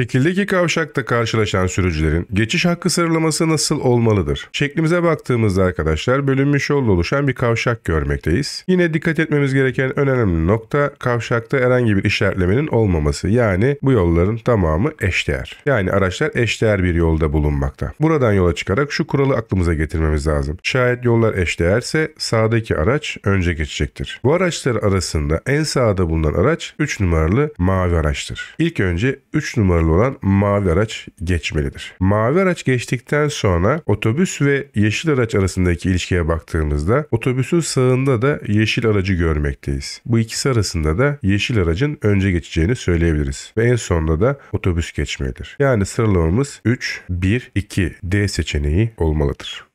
Şekildeki kavşakta karşılaşan sürücülerin geçiş hakkı sıralaması nasıl olmalıdır? Şeklimize baktığımızda arkadaşlar bölünmüş yolda oluşan bir kavşak görmekteyiz. Yine dikkat etmemiz gereken önemli nokta kavşakta herhangi bir işaretlemenin olmaması. Yani bu yolların tamamı eşdeğer. Yani araçlar eşdeğer bir yolda bulunmakta. Buradan yola çıkarak şu kuralı aklımıza getirmemiz lazım. Şayet yollar eşdeğerse sağdaki araç önce geçecektir. Bu araçlar arasında en sağda bulunan araç 3 numaralı mavi araçtır. İlk önce 3 numaralı numaralı olan mavi araç geçmelidir. Mavi araç geçtikten sonra otobüs ve yeşil araç arasındaki ilişkiye baktığımızda otobüsün sağında da yeşil aracı görmekteyiz. Bu ikisi arasında da yeşil aracın önce geçeceğini söyleyebiliriz. Ve en sonunda da otobüs geçmelidir. Yani sıralamamız 3, 1, 2 D seçeneği olmalıdır.